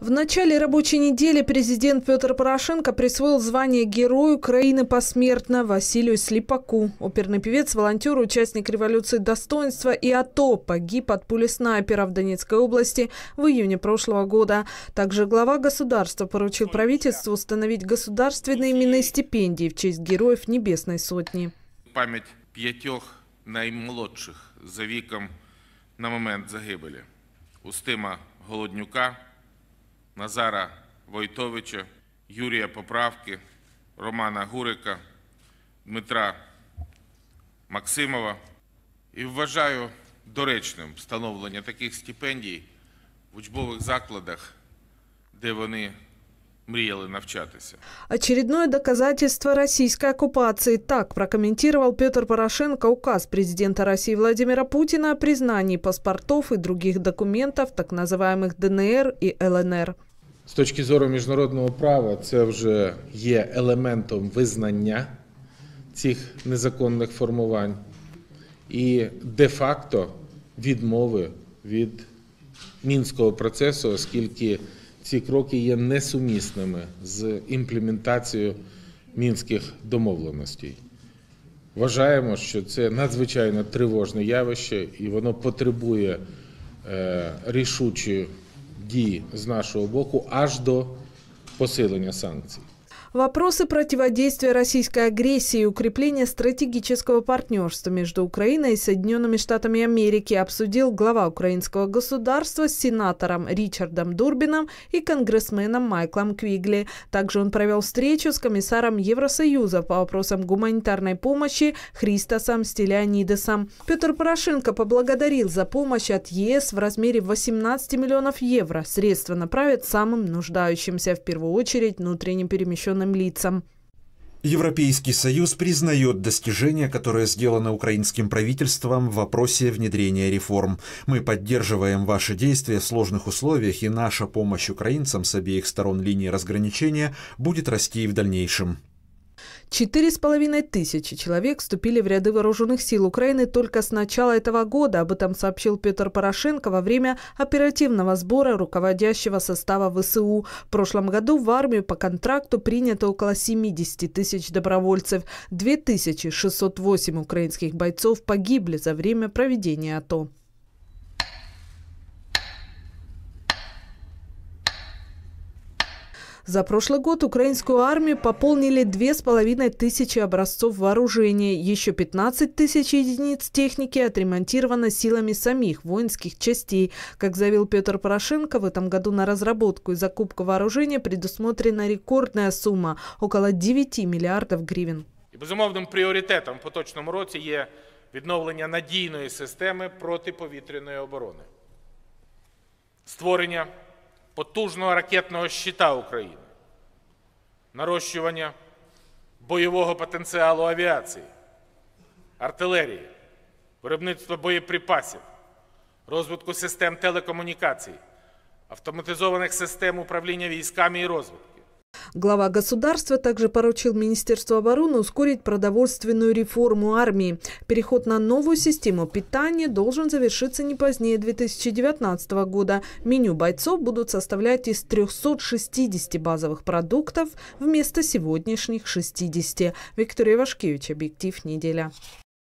В начале рабочей недели президент Петр Порошенко присвоил звание Герою Украины посмертно Василию Слепаку. Оперный певец, волонтер, участник революции достоинства и АТО погиб от пули снайпера в Донецкой области в июне прошлого года. Также глава государства поручил правительству установить государственные именные стипендии в честь героев Небесной Сотни. Память п'ятьох наимолодших за веком на момент загибелі. Устима Голоднюка – Назара Войтовича, Юрія Поправки, Романа Гурика, Дмитра Максимова і вважаю доречним встановлення таких стипендій в учбових закладах, де вони мріяли навчатися. Очередное доказательство российской оккупации. Так прокомментировал Петр Порошенко указ президента России Владимира Путина о признании паспортов и других документов так называемых ДНР и ЛНР. С точки зору международного права це вже є елементом визнання цих незаконних формувань і де-факто відмови від мінського процесу, оскільки ці кроки є несумісними з імплементацією мінських домовленостей. Вважаємо, що це надзвичайно тривожне явище, і воно потребує е, рішучої дії з нашого боку аж до посилення санкцій. Вопросы противодействия российской агрессии и укрепления стратегического партнерства между Украиной и Соединенными Штатами Америки обсудил глава украинского государства с сенатором Ричардом Дурбином и конгрессменом Майклом Квигли. Также он провел встречу с комиссаром Евросоюза по вопросам гуманитарной помощи Христосом Стелянидесом. Петр Порошенко поблагодарил за помощь от ЕС в размере 18 миллионов евро. Средства направят самым нуждающимся, в первую очередь внутренним перемещенным должным лицам. Европейский Союз признает достижения, которые сделаны украинским правительством в вопросе внедрения реформ. Мы поддерживаем ваши действия в сложных условиях, и наша помощь украинцам с обеих сторон линии разграничения будет расти и в дальнейшем. Четыре с половиной тысячи человек вступили в ряды вооруженных сил Украины только с начала этого года. Об этом сообщил Петр Порошенко во время оперативного сбора руководящего состава ВСУ. В прошлом году в армию по контракту принято около 70 тысяч добровольцев. 2608 украинских бойцов погибли за время проведения АТО. За прошлый год украинскую армию пополнили две с половиной тысячи образцов вооружения, еще 15 тысяч единиц техники отремонтировано силами самих воинских частей. Как заявил Петр Порошенко, в этом году на разработку и закупку вооружения предусмотрена рекордная сумма – около 9 миллиардов гривен. І безумовним пріоритетом в поточному році є відновлення надійної системи протиповітряної оборони, створення потужного ракетного щита України, нарощування бойового потенціалу авіації, артилерії, виробництва боєприпасів, розвитку систем телекомунікацій, автоматизованих систем управління військами і розвитку. Глава государства также поручил Министерству обороны ускорить продовольственную реформу армии. Переход на новую систему питания должен завершиться не позднее 2019 года. Меню бойцов будут составлять из 360 базовых продуктов вместо сегодняшних 60. Виктория Вашкевич, «Объектив неделя».